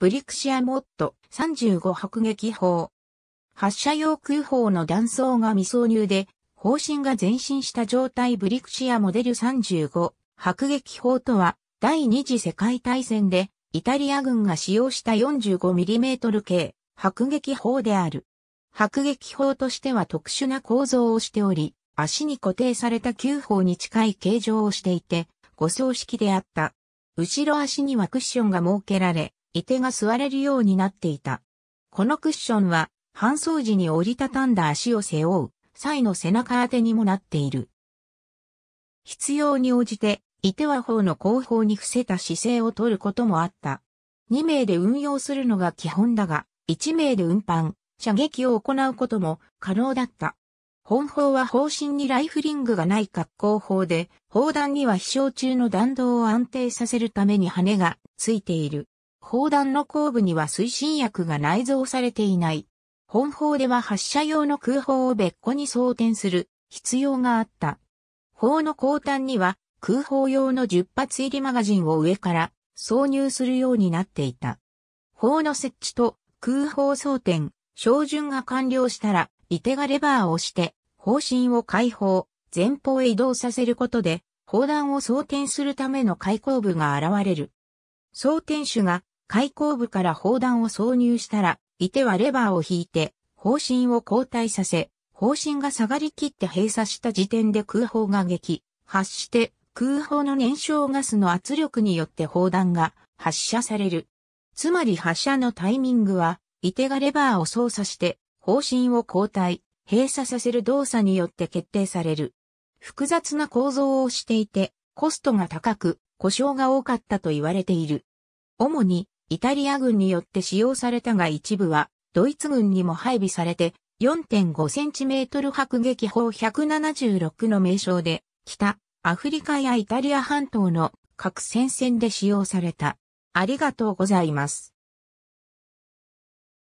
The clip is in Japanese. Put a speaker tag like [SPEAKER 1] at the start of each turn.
[SPEAKER 1] ブリクシアモット35迫撃砲。発射用空砲の弾倉が未挿入で、方針が前進した状態ブリクシアモデル35迫撃砲とは、第二次世界大戦で、イタリア軍が使用した 45mm 系迫撃砲である。迫撃砲としては特殊な構造をしており、足に固定された9砲に近い形状をしていて、5層式であった。後ろ足にはクッションが設けられ、い手が座れるようになっていた。このクッションは、搬送時に折りたたんだ足を背負う、際の背中当てにもなっている。必要に応じて、い手は方の後方に伏せた姿勢を取ることもあった。2名で運用するのが基本だが、1名で運搬、射撃を行うことも可能だった。本砲は方針にライフリングがない格好砲で、砲弾には飛翔中の弾道を安定させるために羽がついている。砲弾の後部には推進薬が内蔵されていない。本砲では発射用の空砲を別個に装填する必要があった。砲の後端には空砲用の10発入りマガジンを上から挿入するようになっていた。砲の設置と空砲装填、照準が完了したら、伊手がレバーを押して、砲身を開放、前方へ移動させることで、砲弾を装填するための開口部が現れる。装填手が開口部から砲弾を挿入したら、いてはレバーを引いて、方針を交代させ、方針が下がりきって閉鎖した時点で空砲が撃破して、空砲の燃焼ガスの圧力によって砲弾が発射される。つまり発射のタイミングは、いてがレバーを操作して、方針を交代、閉鎖させる動作によって決定される。複雑な構造をしていて、コストが高く、故障が多かったと言われている。主にイタリア軍によって使用されたが一部はドイツ軍にも配備されて 4.5cm 迫撃砲176の名称で北アフリカやイタリア半島の各戦線で使用された。ありがとうございます。